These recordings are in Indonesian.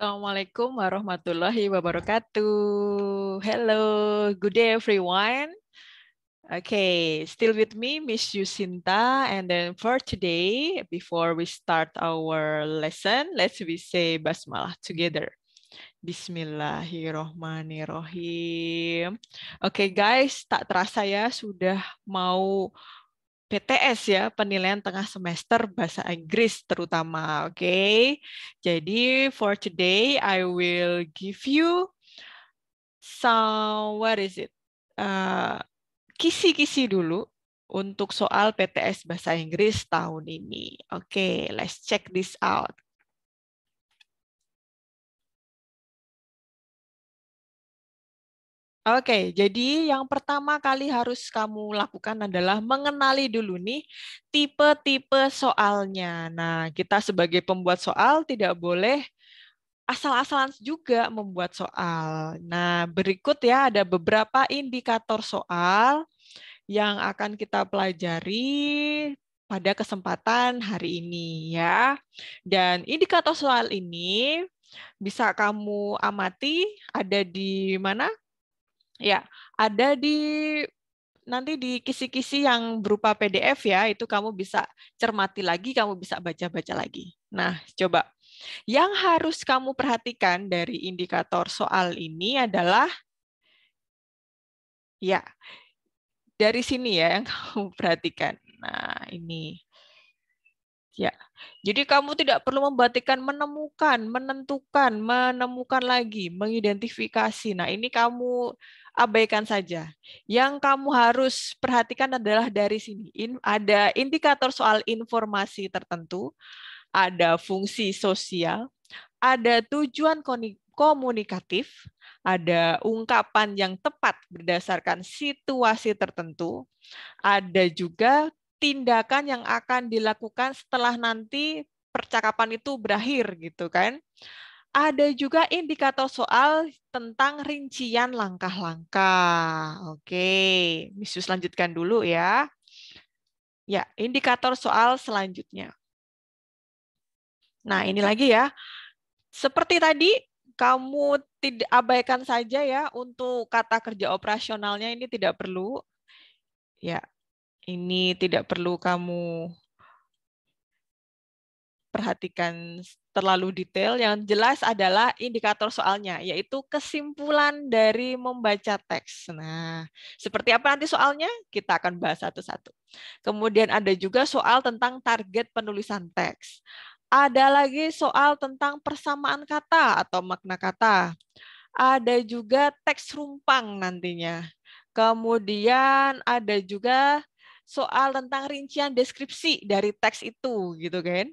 Assalamualaikum warahmatullahi wabarakatuh. Hello, good day everyone. Okay, still with me, Miss Yusinta. And then for today, before we start our lesson, let's we say basmalah together. Bismillahirrohmanirrohim. okay, guys, tak terasa ya sudah mau PTS ya, penilaian tengah semester bahasa Inggris terutama, oke. Okay? Jadi for today I will give you some what is it? Eh, kisi-kisi uh, dulu untuk soal PTS bahasa Inggris tahun ini. Oke, okay, let's check this out. Oke, jadi yang pertama kali harus kamu lakukan adalah mengenali dulu nih tipe-tipe soalnya. Nah, kita sebagai pembuat soal tidak boleh asal-asalan juga membuat soal. Nah, berikut ya ada beberapa indikator soal yang akan kita pelajari pada kesempatan hari ini ya. Dan indikator soal ini bisa kamu amati ada di mana? Ya, ada di nanti di kisi-kisi yang berupa PDF ya, itu kamu bisa cermati lagi, kamu bisa baca-baca lagi. Nah, coba. Yang harus kamu perhatikan dari indikator soal ini adalah ya, dari sini ya yang kamu perhatikan. Nah, ini. Ya. Jadi kamu tidak perlu membatikan menemukan, menentukan, menemukan lagi, mengidentifikasi. Nah, ini kamu abaikan saja. Yang kamu harus perhatikan adalah dari sini. In, ada indikator soal informasi tertentu, ada fungsi sosial, ada tujuan komunikatif, ada ungkapan yang tepat berdasarkan situasi tertentu, ada juga tindakan yang akan dilakukan setelah nanti percakapan itu berakhir gitu kan ada juga indikator soal tentang rincian langkah-langkah. Oke, misus lanjutkan dulu ya. Ya, indikator soal selanjutnya. Nah, ini lagi ya. Seperti tadi, kamu tidak abaikan saja ya untuk kata kerja operasionalnya ini tidak perlu. Ya, ini tidak perlu kamu perhatikan terlalu detail. Yang jelas adalah indikator soalnya, yaitu kesimpulan dari membaca teks. Nah, seperti apa nanti soalnya? Kita akan bahas satu-satu. Kemudian ada juga soal tentang target penulisan teks. Ada lagi soal tentang persamaan kata atau makna kata. Ada juga teks rumpang nantinya. Kemudian ada juga soal tentang rincian deskripsi dari teks itu gitu kan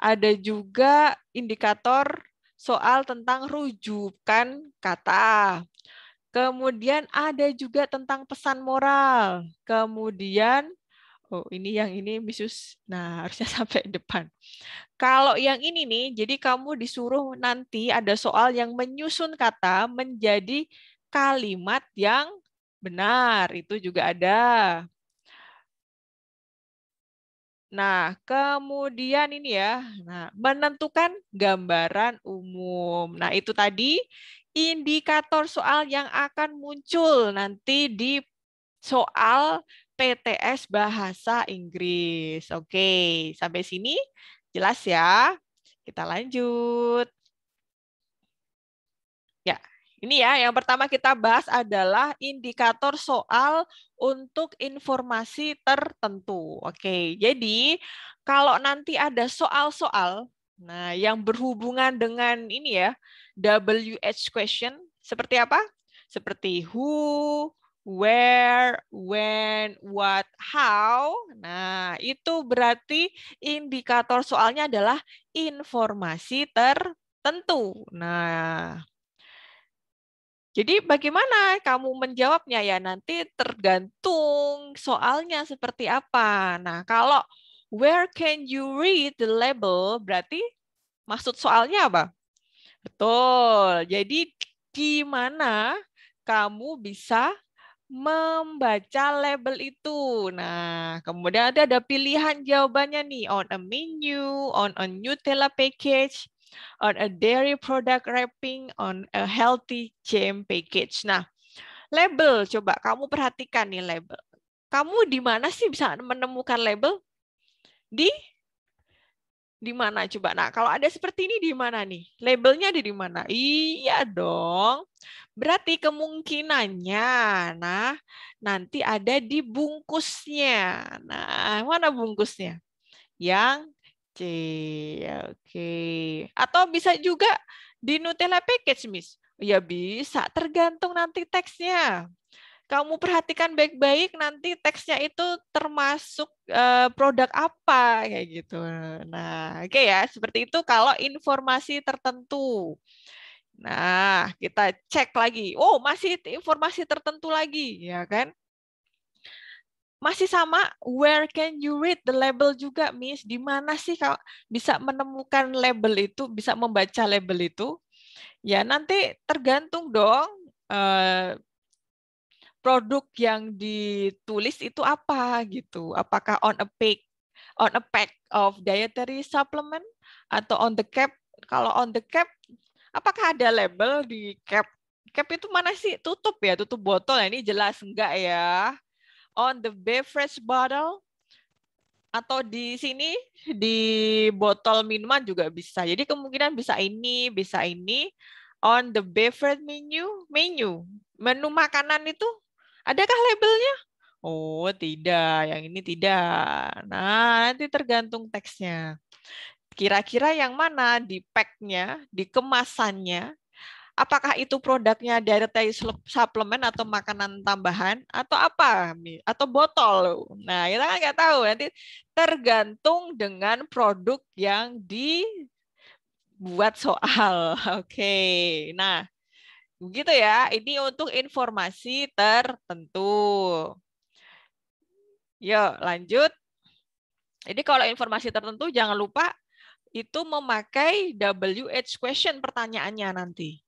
ada juga indikator soal tentang rujukan kata. Kemudian ada juga tentang pesan moral. Kemudian Oh, ini yang ini misus. Nah, harusnya sampai depan. Kalau yang ini nih, jadi kamu disuruh nanti ada soal yang menyusun kata menjadi kalimat yang benar. Itu juga ada. Nah, kemudian ini ya, nah, menentukan gambaran umum. Nah, itu tadi indikator soal yang akan muncul nanti di soal PTS Bahasa Inggris. Oke, sampai sini jelas ya. Kita lanjut. Ini ya, yang pertama kita bahas adalah indikator soal untuk informasi tertentu. Oke, jadi kalau nanti ada soal-soal, nah yang berhubungan dengan ini ya, WH question, seperti apa? Seperti who, where, when, what, how. Nah, itu berarti indikator soalnya adalah informasi tertentu. Nah, jadi bagaimana kamu menjawabnya ya nanti tergantung soalnya seperti apa. Nah, kalau where can you read the label berarti maksud soalnya apa? Betul. Jadi di mana kamu bisa membaca label itu. Nah, kemudian ada ada pilihan jawabannya nih on a menu, on a Nutella package, on a dairy product wrapping on a healthy jam package. Nah, label coba kamu perhatikan nih label. Kamu di mana sih bisa menemukan label? Di di mana coba? Nah, kalau ada seperti ini di mana nih? Labelnya ada di mana? Iya dong. Berarti kemungkinannya, nah nanti ada di bungkusnya. Nah, mana bungkusnya? Yang C, ya, oke. Okay. Atau bisa juga di Nutella package, Miss. Ya bisa, tergantung nanti teksnya. Kamu perhatikan baik-baik nanti teksnya itu termasuk uh, produk apa kayak gitu. Nah, oke okay ya, seperti itu kalau informasi tertentu. Nah, kita cek lagi. Oh, masih informasi tertentu lagi, ya kan? Masih sama, where can you read the label juga, Miss? Di mana sih kalau bisa menemukan label itu, bisa membaca label itu? Ya, nanti tergantung dong eh, produk yang ditulis itu apa gitu. Apakah on a pack, on a pack of dietary supplement atau on the cap? Kalau on the cap, apakah ada label di cap cap itu mana sih tutup ya tutup botol nah, ini jelas enggak ya on the beverage bottle atau di sini di botol minuman juga bisa. Jadi kemungkinan bisa ini, bisa ini on the beverage menu, menu. Menu makanan itu adakah labelnya? Oh, tidak. Yang ini tidak. Nah, nanti tergantung teksnya. Kira-kira yang mana di packnya, nya di kemasannya apakah itu produknya dietary suplemen atau makanan tambahan atau apa atau botol nah kita kan nggak tahu nanti tergantung dengan produk yang dibuat soal oke okay. nah begitu ya ini untuk informasi tertentu yuk lanjut jadi kalau informasi tertentu jangan lupa itu memakai WH question pertanyaannya nanti.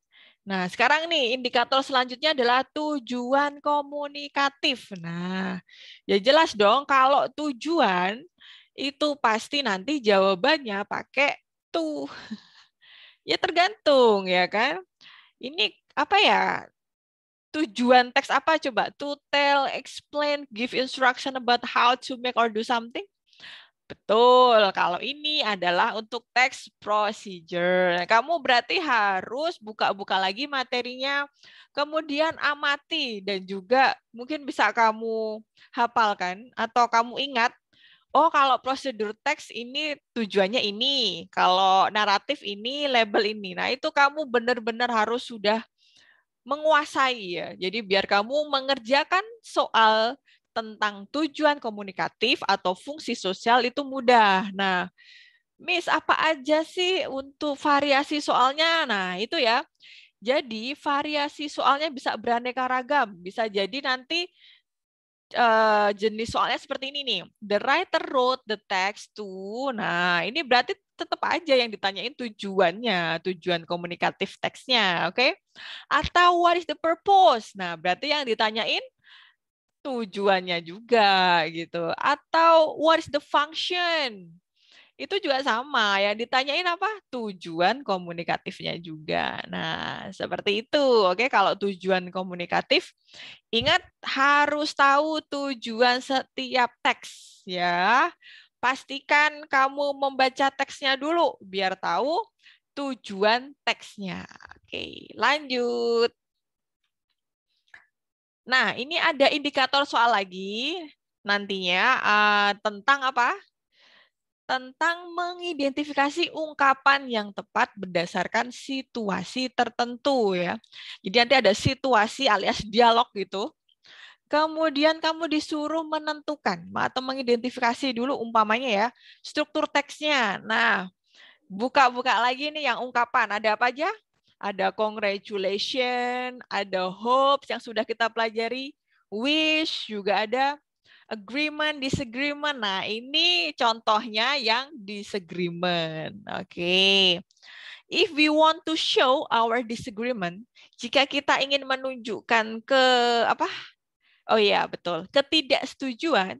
Nah, sekarang nih indikator selanjutnya adalah tujuan komunikatif. Nah, ya jelas dong kalau tujuan itu pasti nanti jawabannya pakai tuh. Ya tergantung ya kan. Ini apa ya? Tujuan teks apa coba? To tell, explain, give instruction about how to make or do something. Betul, kalau ini adalah untuk text procedure. Kamu berarti harus buka-buka lagi materinya, kemudian amati dan juga mungkin bisa kamu hafalkan atau kamu ingat, oh kalau prosedur teks ini tujuannya ini, kalau naratif ini label ini. Nah, itu kamu benar-benar harus sudah menguasai ya. Jadi biar kamu mengerjakan soal tentang tujuan komunikatif atau fungsi sosial itu mudah. Nah, Miss, apa aja sih untuk variasi soalnya? Nah, itu ya. Jadi variasi soalnya bisa beraneka ragam. Bisa jadi nanti uh, jenis soalnya seperti ini nih. The writer wrote the text to. Nah, ini berarti tetap aja yang ditanyain tujuannya, tujuan komunikatif teksnya, oke? Okay? Atau what is the purpose? Nah, berarti yang ditanyain tujuannya juga gitu atau what is the function itu juga sama ya ditanyain apa tujuan komunikatifnya juga nah seperti itu oke kalau tujuan komunikatif ingat harus tahu tujuan setiap teks ya pastikan kamu membaca teksnya dulu biar tahu tujuan teksnya oke lanjut Nah, ini ada indikator soal lagi nantinya uh, tentang apa? Tentang mengidentifikasi ungkapan yang tepat berdasarkan situasi tertentu ya. Jadi nanti ada situasi alias dialog gitu. Kemudian kamu disuruh menentukan atau mengidentifikasi dulu umpamanya ya struktur teksnya. Nah, buka-buka lagi nih yang ungkapan ada apa aja? ada congratulation, ada hope yang sudah kita pelajari, wish juga ada, agreement, disagreement. Nah, ini contohnya yang disagreement. Oke. Okay. If we want to show our disagreement, jika kita ingin menunjukkan ke apa? Oh ya, betul. Ketidaksetujuan,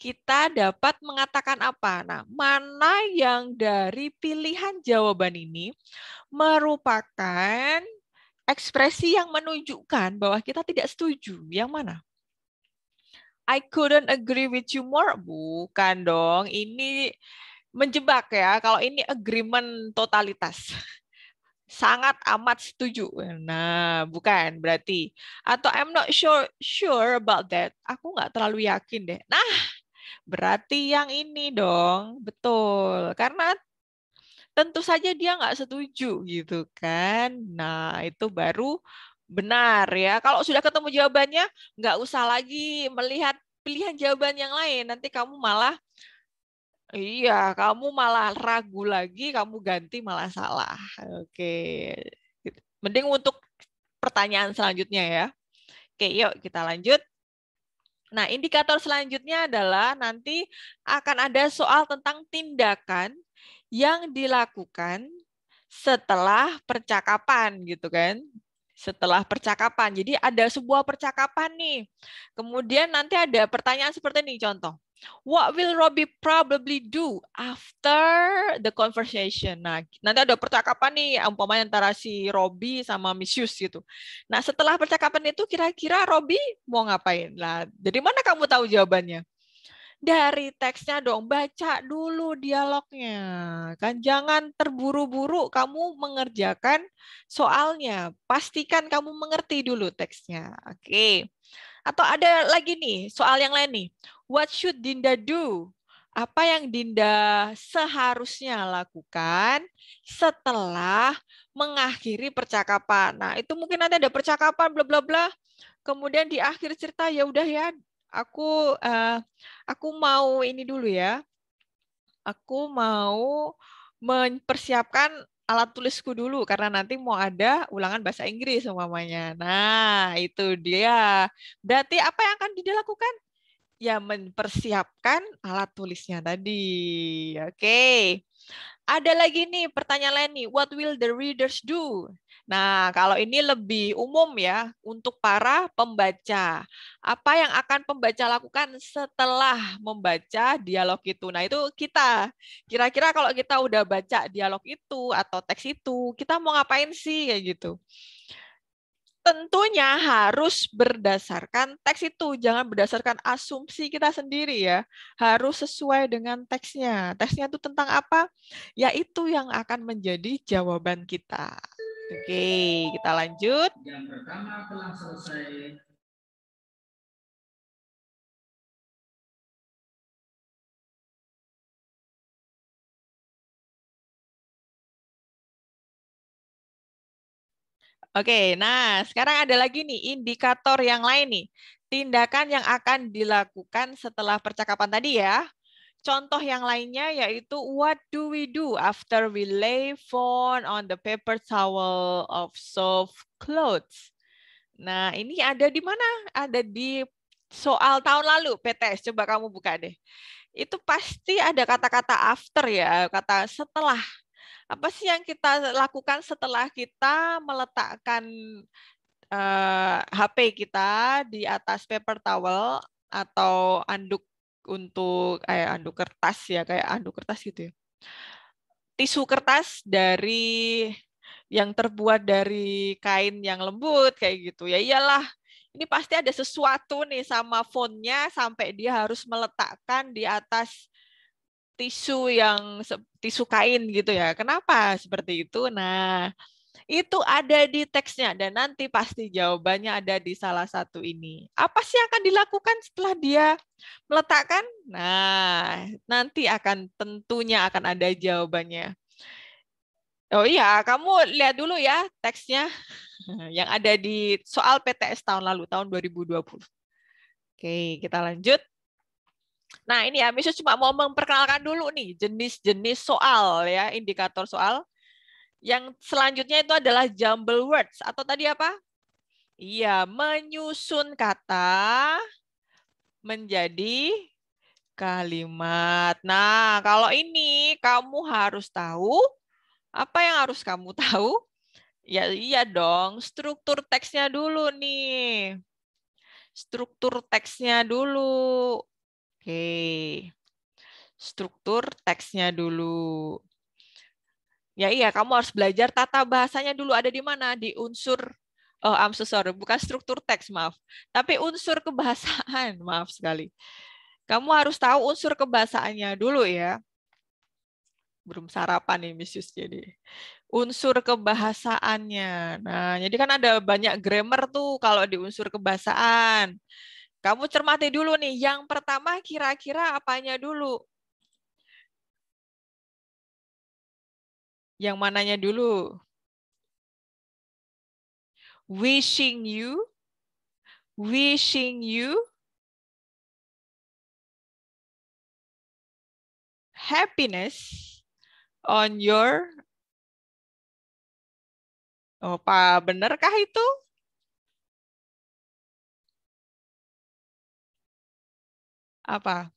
kita dapat mengatakan apa? Nah, mana yang dari pilihan jawaban ini merupakan ekspresi yang menunjukkan bahwa kita tidak setuju? Yang mana? I couldn't agree with you more. Bukan dong, ini menjebak ya. Kalau ini agreement totalitas sangat amat setuju. Nah, bukan berarti. Atau I'm not sure sure about that. Aku nggak terlalu yakin deh. Nah, berarti yang ini dong, betul. Karena tentu saja dia nggak setuju gitu kan. Nah, itu baru benar ya. Kalau sudah ketemu jawabannya, nggak usah lagi melihat pilihan jawaban yang lain. Nanti kamu malah Iya, kamu malah ragu lagi, kamu ganti malah salah. Oke. Mending untuk pertanyaan selanjutnya ya. Oke, yuk kita lanjut. Nah, indikator selanjutnya adalah nanti akan ada soal tentang tindakan yang dilakukan setelah percakapan gitu kan setelah percakapan. Jadi ada sebuah percakapan nih. Kemudian nanti ada pertanyaan seperti ini contoh. What will Robbie probably do after the conversation? Nah, nanti ada percakapan nih, umpamanya antara si Robbie sama Miss Yus gitu. Nah, setelah percakapan itu kira-kira Robbie mau ngapain? Lah, dari mana kamu tahu jawabannya? dari teksnya dong baca dulu dialognya kan jangan terburu-buru kamu mengerjakan soalnya pastikan kamu mengerti dulu teksnya oke okay. Atau ada lagi nih, soal yang lain nih. What should Dinda do? Apa yang Dinda seharusnya lakukan setelah mengakhiri percakapan? Nah, itu mungkin nanti ada percakapan bla bla bla. Kemudian di akhir cerita ya udah ya, aku uh, aku mau ini dulu ya. Aku mau mempersiapkan alat tulisku dulu karena nanti mau ada ulangan bahasa Inggris umpamanya. Nah, itu dia. Berarti apa yang akan dilakukan? Ya mempersiapkan alat tulisnya tadi. Oke. Okay. Ada lagi nih pertanyaan lain nih, what will the readers do? Nah, kalau ini lebih umum ya untuk para pembaca. Apa yang akan pembaca lakukan setelah membaca dialog itu? Nah, itu kita. Kira-kira kalau kita udah baca dialog itu atau teks itu, kita mau ngapain sih kayak gitu tentunya harus berdasarkan teks itu, jangan berdasarkan asumsi kita sendiri ya. Harus sesuai dengan teksnya. Teksnya itu tentang apa? Yaitu yang akan menjadi jawaban kita. Oke, kita lanjut. Yang pertama telah selesai Oke, nah sekarang ada lagi nih indikator yang lain nih. Tindakan yang akan dilakukan setelah percakapan tadi ya. Contoh yang lainnya yaitu what do we do after we lay phone on the paper towel of soft clothes. Nah, ini ada di mana? Ada di soal tahun lalu PTS. Coba kamu buka deh. Itu pasti ada kata-kata after ya, kata setelah apa sih yang kita lakukan setelah kita meletakkan uh, eh, HP kita di atas paper towel atau anduk untuk kayak eh, anduk kertas ya kayak anduk kertas gitu ya tisu kertas dari yang terbuat dari kain yang lembut kayak gitu ya iyalah ini pasti ada sesuatu nih sama fontnya sampai dia harus meletakkan di atas tisu yang tisu kain gitu ya. Kenapa seperti itu? Nah, itu ada di teksnya dan nanti pasti jawabannya ada di salah satu ini. Apa sih yang akan dilakukan setelah dia meletakkan? Nah, nanti akan tentunya akan ada jawabannya. Oh iya, kamu lihat dulu ya teksnya yang ada di soal PTS tahun lalu, tahun 2020. Oke, kita lanjut. Nah ini ya, Miss cuma mau memperkenalkan dulu nih jenis-jenis soal ya, indikator soal. Yang selanjutnya itu adalah jumble words atau tadi apa? Iya, menyusun kata menjadi kalimat. Nah, kalau ini kamu harus tahu apa yang harus kamu tahu? Ya iya dong, struktur teksnya dulu nih. Struktur teksnya dulu. Oke. Struktur teksnya dulu. Ya iya, kamu harus belajar tata bahasanya dulu ada di mana? Di unsur oh I'm so sorry, bukan struktur teks, maaf. Tapi unsur kebahasaan, maaf sekali. Kamu harus tahu unsur kebahasaannya dulu ya. Belum sarapan nih Miss Yus jadi. Unsur kebahasaannya. Nah, jadi kan ada banyak grammar tuh kalau di unsur kebahasaan. Kamu cermati dulu nih. Yang pertama kira-kira apanya dulu? Yang mananya dulu? Wishing you, wishing you happiness on your Oh, Pak, benarkah itu? apa?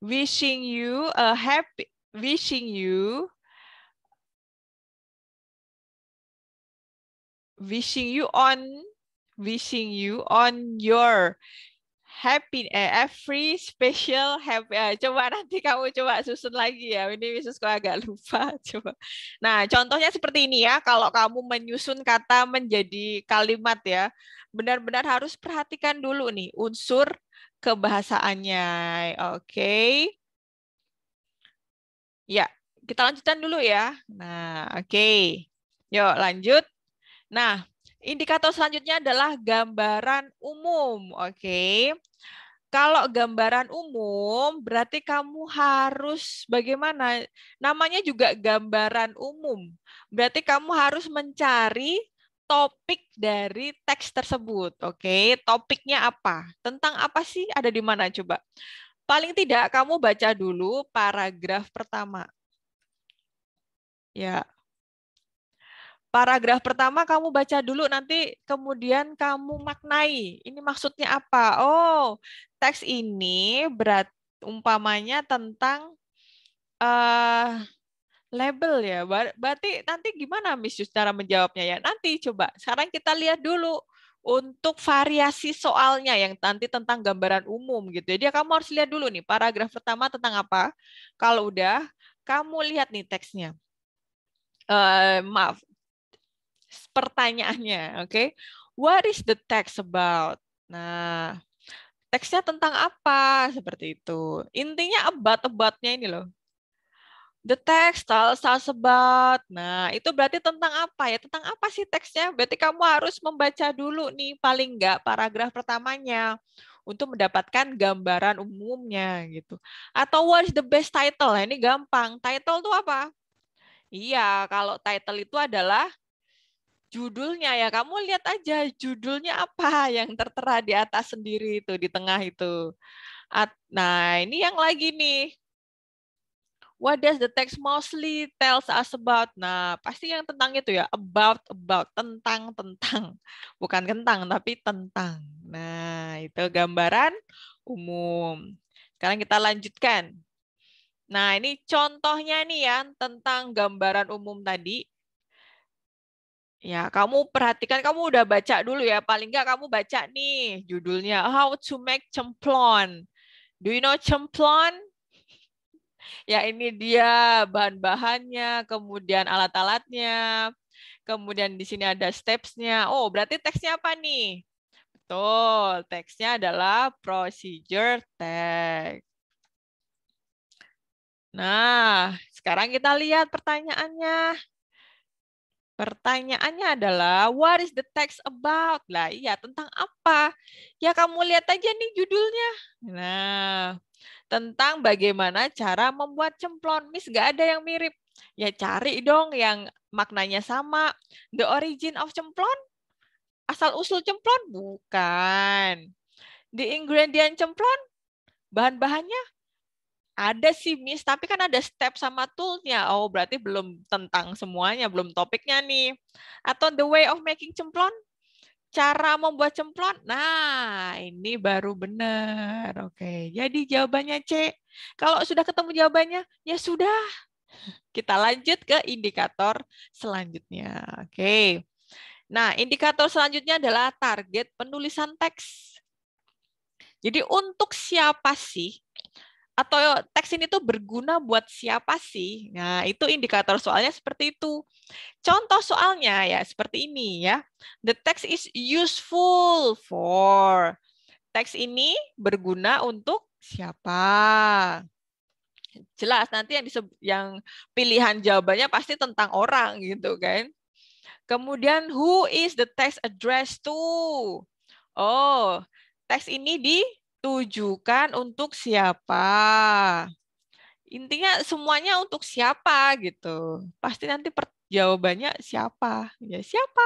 Wishing you a happy wishing you wishing you on wishing you on your happy eh, every special happy eh, coba nanti kamu coba susun lagi ya ini khusus kok agak lupa coba nah contohnya seperti ini ya kalau kamu menyusun kata menjadi kalimat ya benar-benar harus perhatikan dulu nih unsur kebahasaannya. Oke. Okay. Ya, kita lanjutkan dulu ya. Nah, oke. Okay. Yuk, lanjut. Nah, indikator selanjutnya adalah gambaran umum. Oke. Okay. Kalau gambaran umum, berarti kamu harus bagaimana? Namanya juga gambaran umum. Berarti kamu harus mencari topik dari teks tersebut. Oke, okay? topiknya apa? Tentang apa sih? Ada di mana coba? Paling tidak kamu baca dulu paragraf pertama. Ya. Paragraf pertama kamu baca dulu nanti kemudian kamu maknai. Ini maksudnya apa? Oh, teks ini berat umpamanya tentang uh, label ya. Berarti nanti gimana Miss Yus cara menjawabnya ya? Nanti coba. Sekarang kita lihat dulu untuk variasi soalnya yang nanti tentang gambaran umum gitu. Jadi ya. kamu harus lihat dulu nih paragraf pertama tentang apa. Kalau udah kamu lihat nih teksnya. Uh, maaf, pertanyaannya, oke? Okay? What is the text about? Nah, teksnya tentang apa seperti itu. Intinya about-aboutnya ini loh the text tells about. Nah, itu berarti tentang apa ya? Tentang apa sih teksnya? Berarti kamu harus membaca dulu nih paling enggak paragraf pertamanya untuk mendapatkan gambaran umumnya gitu. Atau what is the best title? Nah, ini gampang. Title itu apa? Iya, kalau title itu adalah judulnya ya. Kamu lihat aja judulnya apa yang tertera di atas sendiri itu di tengah itu. Nah, ini yang lagi nih what does the text mostly tells us about? Nah, pasti yang tentang itu ya, about, about, tentang, tentang. Bukan kentang, tapi tentang. Nah, itu gambaran umum. Sekarang kita lanjutkan. Nah, ini contohnya nih ya tentang gambaran umum tadi. Ya, kamu perhatikan, kamu udah baca dulu ya. Paling nggak kamu baca nih judulnya, How to Make Cemplon. Do you know cemplon? Ya ini dia bahan-bahannya, kemudian alat-alatnya, kemudian di sini ada steps-nya. Oh, berarti teksnya apa nih? Betul, teksnya adalah procedure text. Nah, sekarang kita lihat pertanyaannya. Pertanyaannya adalah, what is the text about? Lah, iya, tentang apa? Ya, kamu lihat aja nih judulnya. Nah, tentang bagaimana cara membuat cemplon. Miss, gak ada yang mirip. Ya, cari dong yang maknanya sama. The origin of cemplon? Asal-usul cemplon? Bukan. The ingredient cemplon? Bahan-bahannya? Ada sih Miss, tapi kan ada step sama toolnya. Oh, berarti belum tentang semuanya, belum topiknya nih. Atau the way of making cemplon, cara membuat cemplon. Nah, ini baru benar. Oke, jadi jawabannya C. Kalau sudah ketemu jawabannya, ya sudah. Kita lanjut ke indikator selanjutnya. Oke. Nah, indikator selanjutnya adalah target penulisan teks. Jadi untuk siapa sih atau teks ini tuh berguna buat siapa sih? Nah, itu indikator soalnya seperti itu. Contoh soalnya ya seperti ini ya. The text is useful for. Teks ini berguna untuk siapa? Jelas nanti yang yang pilihan jawabannya pasti tentang orang gitu kan. Kemudian who is the text addressed to? Oh, teks ini di tujukan untuk siapa. Intinya semuanya untuk siapa gitu. Pasti nanti jawabannya siapa. Ya siapa?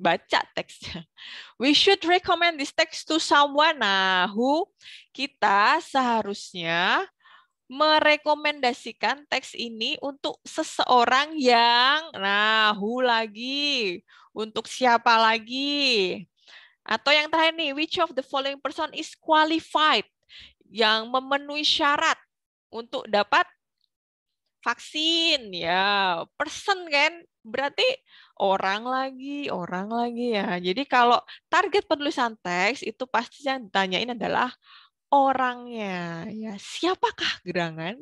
Baca teksnya. We should recommend this text to someone. Nah, who kita seharusnya merekomendasikan teks ini untuk seseorang yang nah who lagi, untuk siapa lagi. Atau yang terakhir nih, which of the following person is qualified? Yang memenuhi syarat untuk dapat vaksin ya person kan berarti orang lagi orang lagi ya jadi kalau target penulisan teks itu pasti yang ditanyain adalah orangnya ya siapakah gerangan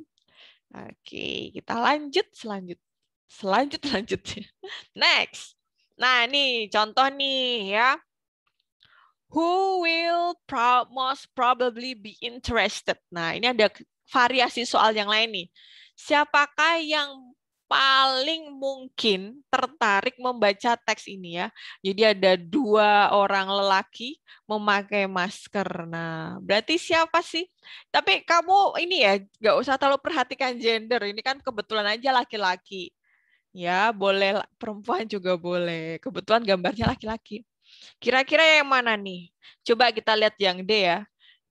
oke kita lanjut selanjut selanjut selanjutnya next nah ini contoh nih ya who will pro most probably be interested. Nah, ini ada variasi soal yang lain nih. Siapakah yang paling mungkin tertarik membaca teks ini ya. Jadi ada dua orang lelaki memakai masker. Nah, berarti siapa sih? Tapi kamu ini ya, nggak usah terlalu perhatikan gender. Ini kan kebetulan aja laki-laki. Ya, boleh perempuan juga boleh. Kebetulan gambarnya laki-laki. Kira-kira yang mana nih? Coba kita lihat yang D ya.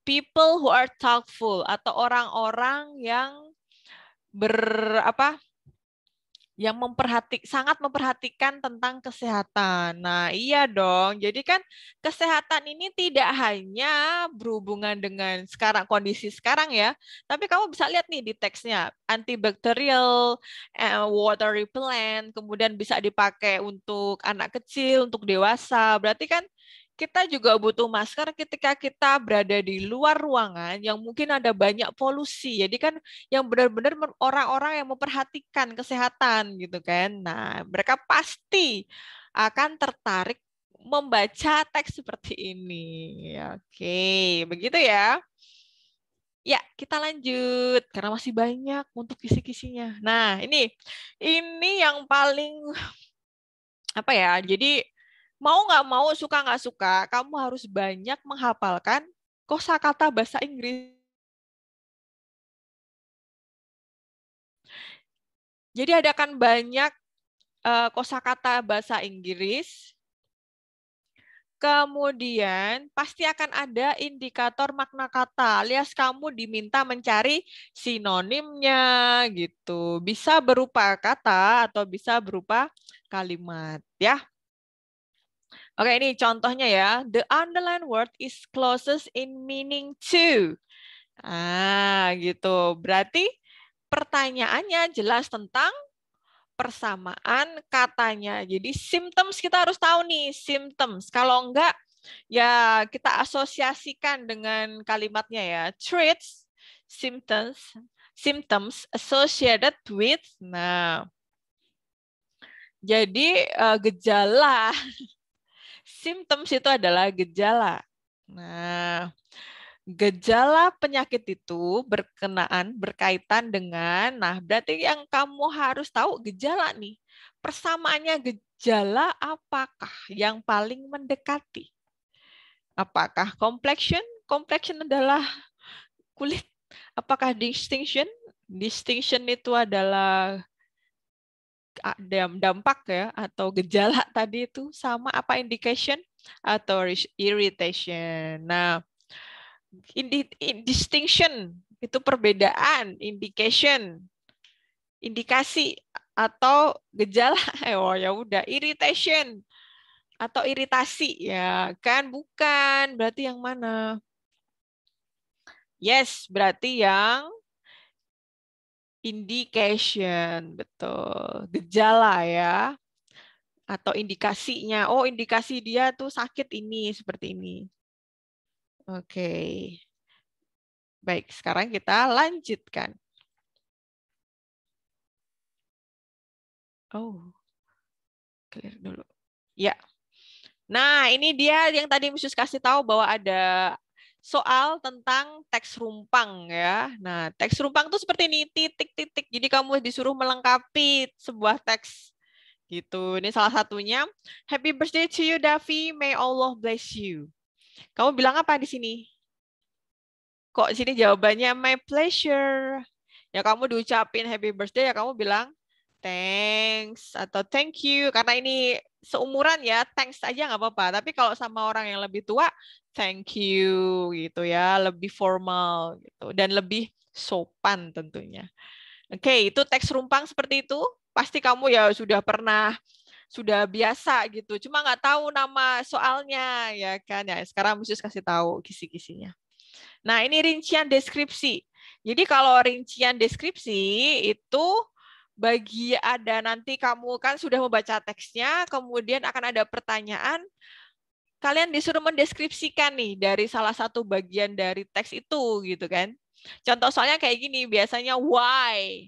People who are thoughtful atau orang-orang yang ber apa? yang memperhati sangat memperhatikan tentang kesehatan. Nah, iya dong. Jadi kan kesehatan ini tidak hanya berhubungan dengan sekarang kondisi sekarang ya, tapi kamu bisa lihat nih di teksnya antibakterial, eh, water repellent, kemudian bisa dipakai untuk anak kecil, untuk dewasa. Berarti kan kita juga butuh masker ketika kita berada di luar ruangan yang mungkin ada banyak polusi. Jadi kan yang benar-benar orang-orang yang memperhatikan kesehatan gitu kan. Nah, mereka pasti akan tertarik membaca teks seperti ini. Oke, begitu ya. Ya, kita lanjut karena masih banyak untuk kisi-kisinya. Nah, ini ini yang paling apa ya? Jadi mau nggak mau suka nggak suka kamu harus banyak menghafalkan kosakata bahasa Inggris. Jadi ada kan banyak uh, kosakata bahasa Inggris. Kemudian pasti akan ada indikator makna kata, alias kamu diminta mencari sinonimnya gitu. Bisa berupa kata atau bisa berupa kalimat ya. Oke, ini contohnya ya. The underlined word is closest in meaning to. Ah, gitu. Berarti pertanyaannya jelas tentang persamaan katanya. Jadi symptoms kita harus tahu nih, symptoms. Kalau enggak ya kita asosiasikan dengan kalimatnya ya. Traits, symptoms, symptoms associated with. Nah, jadi eh, gejala symptoms itu adalah gejala. Nah, gejala penyakit itu berkenaan berkaitan dengan nah berarti yang kamu harus tahu gejala nih persamaannya gejala apakah yang paling mendekati apakah complexion complexion adalah kulit apakah distinction distinction itu adalah dampak ya atau gejala tadi itu sama apa indication atau irritation. Nah, indi, in, distinction itu perbedaan, indication, indikasi atau gejala. Eh, oh ya udah, irritation atau iritasi ya kan bukan berarti yang mana? Yes, berarti yang Indication, betul. Gejala ya. Atau indikasinya. Oh, indikasi dia tuh sakit ini, seperti ini. Oke. Baik, sekarang kita lanjutkan. Oh, clear dulu. Ya. Nah, ini dia yang tadi Misus kasih tahu bahwa ada soal tentang teks rumpang ya. Nah, teks rumpang itu seperti ini titik-titik. Jadi kamu disuruh melengkapi sebuah teks gitu. Ini salah satunya. Happy birthday to you Davi, may Allah bless you. Kamu bilang apa di sini? Kok di sini jawabannya my pleasure. Ya kamu diucapin happy birthday ya kamu bilang thanks atau thank you karena ini seumuran ya thanks aja nggak apa-apa. Tapi kalau sama orang yang lebih tua thank you gitu ya, lebih formal gitu dan lebih sopan tentunya. Oke, okay, itu teks rumpang seperti itu. Pasti kamu ya sudah pernah sudah biasa gitu. Cuma nggak tahu nama soalnya ya kan. Ya sekarang mesti kasih tahu kisi-kisinya. Nah, ini rincian deskripsi. Jadi kalau rincian deskripsi itu bagi ada nanti kamu kan sudah membaca teksnya, kemudian akan ada pertanyaan kalian disuruh mendeskripsikan nih dari salah satu bagian dari teks itu gitu kan. Contoh soalnya kayak gini, biasanya why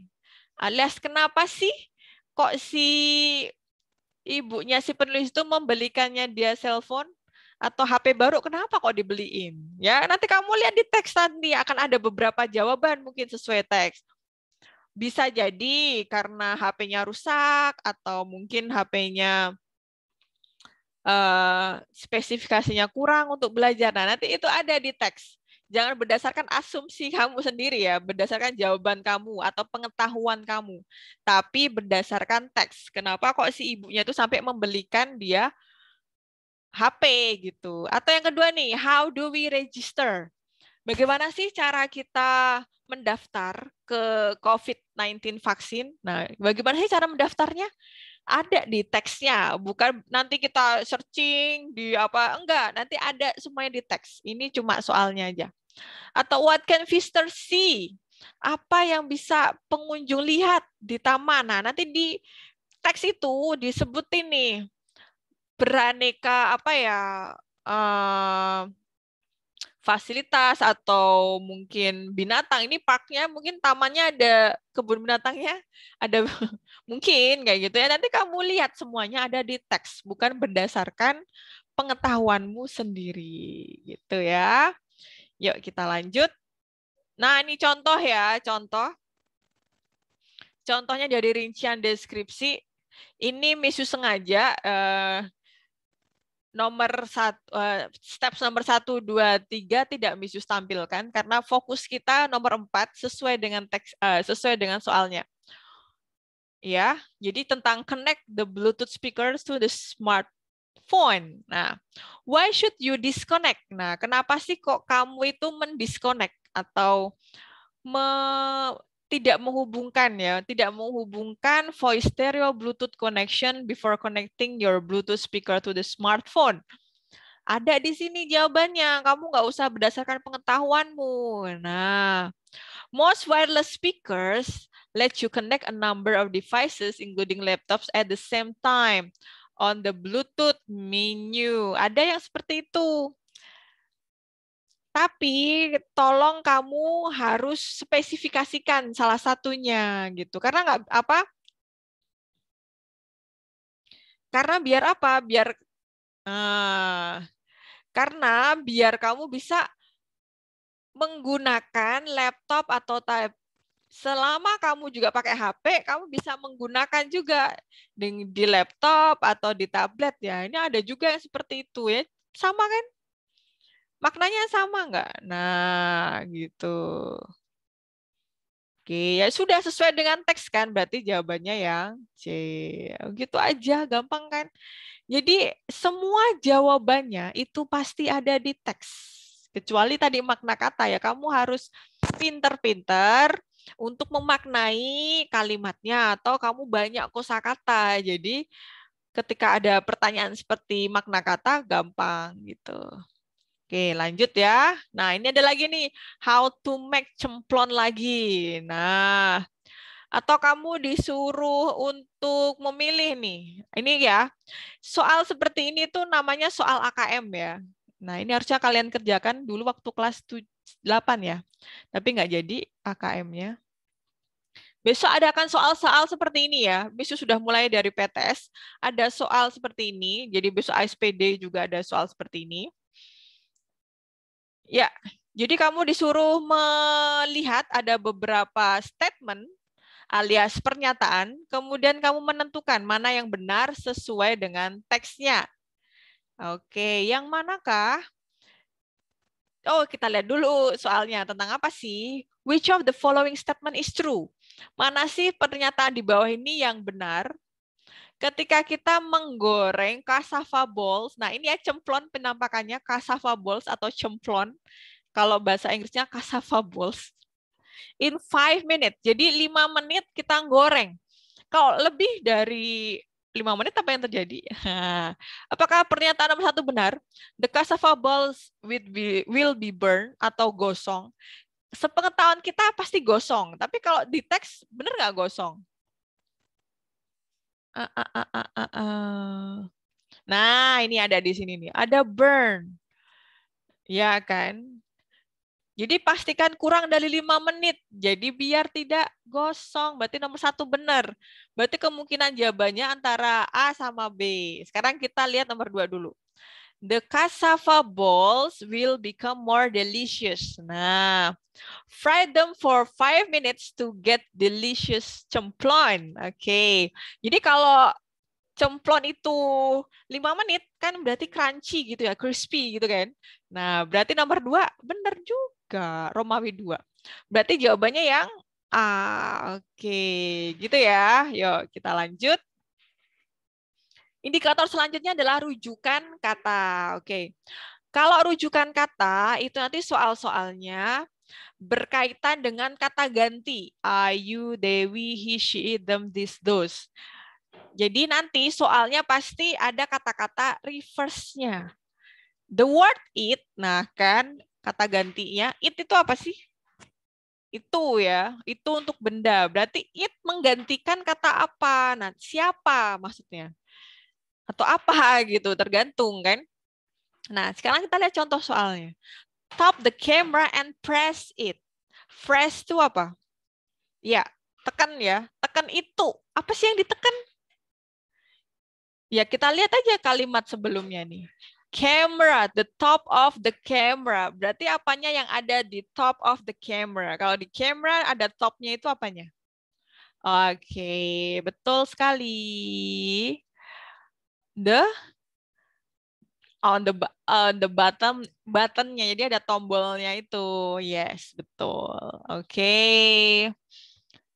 alias kenapa sih kok si ibunya si penulis itu membelikannya dia cellphone atau HP baru kenapa kok dibeliin? Ya, nanti kamu lihat di teks nanti akan ada beberapa jawaban mungkin sesuai teks. Bisa jadi karena HP-nya rusak atau mungkin HP-nya Eh, spesifikasinya kurang untuk belajar. Nah, nanti itu ada di teks. Jangan berdasarkan asumsi kamu sendiri ya, berdasarkan jawaban kamu atau pengetahuan kamu, tapi berdasarkan teks. Kenapa kok si ibunya itu sampai membelikan dia HP gitu? Atau yang kedua nih, how do we register? Bagaimana sih cara kita mendaftar ke COVID-19 vaksin? Nah, bagaimana sih cara mendaftarnya? ada di teksnya, bukan nanti kita searching di apa enggak, nanti ada semuanya di teks. Ini cuma soalnya aja. Atau what can visitor see? Apa yang bisa pengunjung lihat di taman? Nah, nanti di teks itu disebutin nih beraneka apa ya? Uh, fasilitas atau mungkin binatang ini parknya mungkin tamannya ada kebun binatangnya ada mungkin kayak gitu ya nanti kamu lihat semuanya ada di teks bukan berdasarkan pengetahuanmu sendiri gitu ya yuk kita lanjut nah ini contoh ya contoh contohnya dari rincian deskripsi ini misu sengaja eh, nomor satu uh, eh, steps nomor satu dua tiga tidak misus tampilkan karena fokus kita nomor empat sesuai dengan teks uh, sesuai dengan soalnya ya jadi tentang connect the Bluetooth speakers to the smartphone nah why should you disconnect nah kenapa sih kok kamu itu mendisconnect atau me tidak menghubungkan ya, tidak menghubungkan voice stereo Bluetooth connection before connecting your Bluetooth speaker to the smartphone. Ada di sini jawabannya. Kamu nggak usah berdasarkan pengetahuanmu. Nah, most wireless speakers let you connect a number of devices including laptops at the same time on the Bluetooth menu. Ada yang seperti itu. Tapi tolong kamu harus spesifikasikan salah satunya gitu. Karena nggak apa? Karena biar apa? Biar uh, karena biar kamu bisa menggunakan laptop atau tab selama kamu juga pakai HP, kamu bisa menggunakan juga di, di laptop atau di tablet ya. Ini ada juga yang seperti itu ya. Sama kan? maknanya sama nggak? Nah, gitu. Oke, ya sudah sesuai dengan teks kan, berarti jawabannya yang C. Oh, gitu aja, gampang kan? Jadi semua jawabannya itu pasti ada di teks. Kecuali tadi makna kata ya, kamu harus pinter-pinter untuk memaknai kalimatnya atau kamu banyak kosakata. Jadi ketika ada pertanyaan seperti makna kata gampang gitu. Oke, lanjut ya. Nah, ini ada lagi nih, how to make cemplon lagi. Nah, atau kamu disuruh untuk memilih nih. Ini ya, soal seperti ini tuh namanya soal AKM ya. Nah, ini harusnya kalian kerjakan dulu waktu kelas 8 ya. Tapi nggak jadi AKM-nya. Besok ada kan soal-soal seperti ini ya. Besok sudah mulai dari PTS, ada soal seperti ini. Jadi besok ASPD juga ada soal seperti ini. Ya, jadi kamu disuruh melihat ada beberapa statement alias pernyataan, kemudian kamu menentukan mana yang benar sesuai dengan teksnya. Oke, yang manakah? Oh, kita lihat dulu soalnya tentang apa sih? Which of the following statement is true? Mana sih pernyataan di bawah ini yang benar? ketika kita menggoreng cassava balls. Nah, ini ya cemplon penampakannya cassava balls atau cemplon. Kalau bahasa Inggrisnya cassava balls. In five minutes. Jadi lima menit kita goreng. Kalau lebih dari lima menit apa yang terjadi? Apakah pernyataan nomor satu benar? The cassava balls will be, will be burned atau gosong. Sepengetahuan kita pasti gosong. Tapi kalau di teks, benar nggak gosong? Ah, ah, ah, nah, ini ada di sini nih. Ada burn. Ya kan? Jadi pastikan kurang dari lima menit. Jadi biar tidak gosong. Berarti nomor satu benar. Berarti kemungkinan jawabannya antara A sama B. Sekarang kita lihat nomor dua dulu. The cassava balls will become more delicious. Nah, fry them for five minutes to get delicious cemplon. Oke, okay. jadi kalau cemplon itu lima menit kan berarti crunchy gitu ya, crispy gitu kan. Nah, berarti nomor dua benar juga, Romawi dua. Berarti jawabannya yang A. Ah, Oke, okay. gitu ya. Yuk kita lanjut. Indikator selanjutnya adalah rujukan kata. Oke. Kalau rujukan kata itu nanti soal-soalnya berkaitan dengan kata ganti. Ayu, Dewi, he, she, them, this, those. Jadi nanti soalnya pasti ada kata-kata reverse-nya. The word it, nah kan kata gantinya, it itu apa sih? Itu ya, itu untuk benda. Berarti it menggantikan kata apa? Nah, siapa maksudnya? atau apa gitu, tergantung kan. Nah, sekarang kita lihat contoh soalnya. Top the camera and press it. Press itu apa? Ya, tekan ya. Tekan itu. Apa sih yang ditekan? Ya, kita lihat aja kalimat sebelumnya nih. Camera, the top of the camera. Berarti apanya yang ada di top of the camera? Kalau di camera ada topnya itu apanya? Oke, betul sekali the on the uh, the bottom buttonnya jadi ada tombolnya itu yes betul oke okay.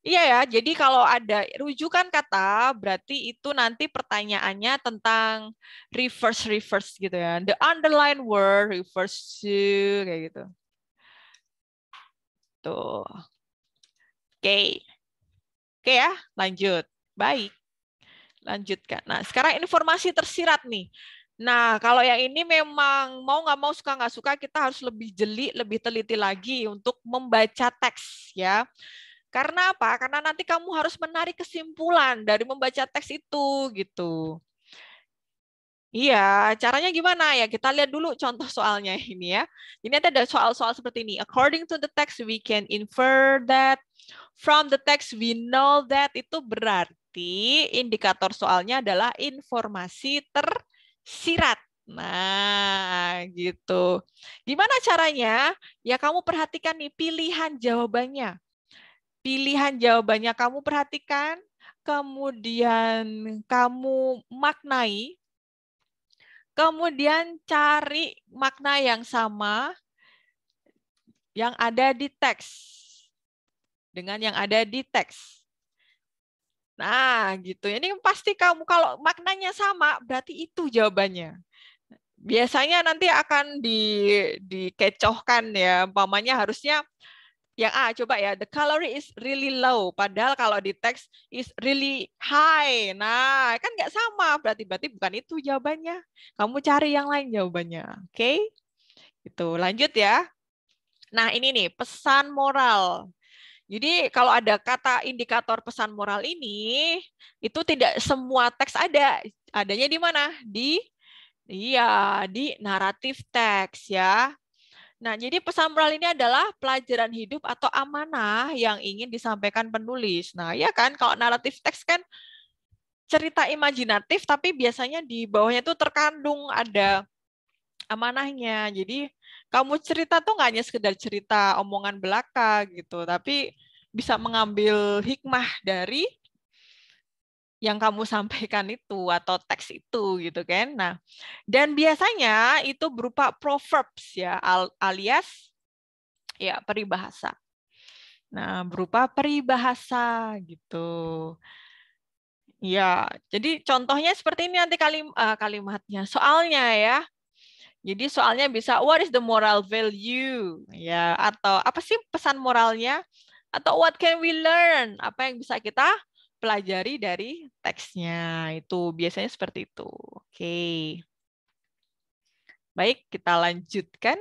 iya ya jadi kalau ada rujukan kata berarti itu nanti pertanyaannya tentang reverse reverse gitu ya the underline word reverse to kayak gitu tuh oke okay. oke okay ya lanjut baik lanjutkan. Nah, sekarang informasi tersirat nih. Nah, kalau yang ini memang mau nggak mau suka nggak suka kita harus lebih jeli, lebih teliti lagi untuk membaca teks ya. Karena apa? Karena nanti kamu harus menarik kesimpulan dari membaca teks itu gitu. Iya, caranya gimana ya? Kita lihat dulu contoh soalnya ini ya. Ini ada soal-soal seperti ini. According to the text, we can infer that. From the text, we know that. Itu berarti berarti indikator soalnya adalah informasi tersirat. Nah, gitu. Gimana caranya? Ya kamu perhatikan nih pilihan jawabannya. Pilihan jawabannya kamu perhatikan, kemudian kamu maknai, kemudian cari makna yang sama yang ada di teks dengan yang ada di teks. Nah, gitu. Ini pasti kamu kalau maknanya sama, berarti itu jawabannya. Biasanya nanti akan di dikecohkan ya, umpamanya harusnya yang A ah, coba ya the calorie is really low padahal kalau di teks is really high nah kan nggak sama berarti berarti bukan itu jawabannya kamu cari yang lain jawabannya oke okay? itu lanjut ya nah ini nih pesan moral jadi kalau ada kata indikator pesan moral ini, itu tidak semua teks ada. Adanya di mana? Di iya, di naratif teks ya. Nah, jadi pesan moral ini adalah pelajaran hidup atau amanah yang ingin disampaikan penulis. Nah, ya kan kalau naratif teks kan cerita imajinatif tapi biasanya di bawahnya itu terkandung ada amanahnya. Jadi kamu cerita tuh nggak hanya sekedar cerita omongan belaka gitu, tapi bisa mengambil hikmah dari yang kamu sampaikan itu atau teks itu gitu kan. Nah, dan biasanya itu berupa proverbs ya alias ya peribahasa. Nah, berupa peribahasa gitu. Ya, jadi contohnya seperti ini nanti kalim, uh, kalimatnya. Soalnya ya, jadi soalnya bisa what is the moral value ya atau apa sih pesan moralnya atau what can we learn? Apa yang bisa kita pelajari dari teksnya? Itu biasanya seperti itu. Oke. Okay. Baik, kita lanjutkan.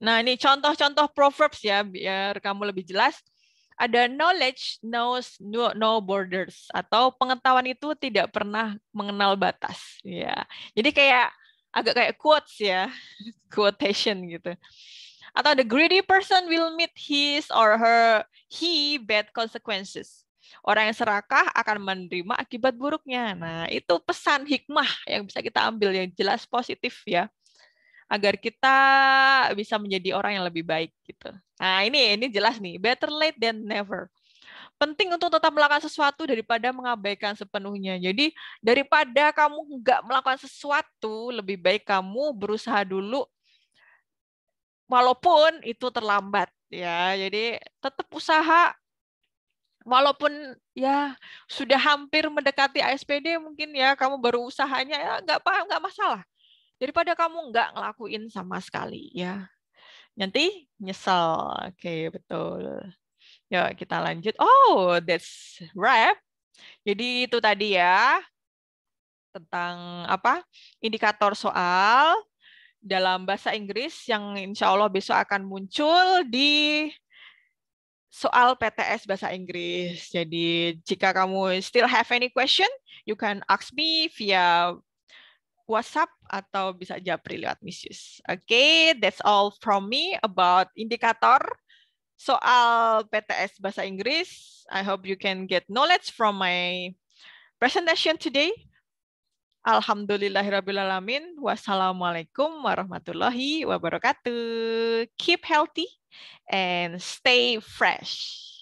Nah, ini contoh-contoh proverbs ya biar kamu lebih jelas. Ada knowledge knows no, no borders atau pengetahuan itu tidak pernah mengenal batas ya. Jadi kayak agak kayak quotes ya, quotation gitu. Atau the greedy person will meet his or her he bad consequences. Orang yang serakah akan menerima akibat buruknya. Nah, itu pesan hikmah yang bisa kita ambil yang jelas positif ya. Agar kita bisa menjadi orang yang lebih baik gitu. Nah, ini ini jelas nih, better late than never penting untuk tetap melakukan sesuatu daripada mengabaikan sepenuhnya. Jadi daripada kamu nggak melakukan sesuatu, lebih baik kamu berusaha dulu walaupun itu terlambat ya. Jadi tetap usaha walaupun ya sudah hampir mendekati ASPD mungkin ya kamu baru usahanya ya nggak paham nggak masalah daripada kamu nggak ngelakuin sama sekali ya nanti nyesel oke betul Yuk, kita lanjut. Oh, that's right. Jadi itu tadi ya tentang apa indikator soal dalam bahasa Inggris yang insya Allah besok akan muncul di soal PTS bahasa Inggris. Jadi jika kamu still have any question, you can ask me via WhatsApp atau bisa japri lewat Missus. Oke, okay, that's all from me about indikator soal PTS Bahasa Inggris. I hope you can get knowledge from my presentation today. Alhamdulillahirrabbilalamin. Wassalamualaikum warahmatullahi wabarakatuh. Keep healthy and stay fresh.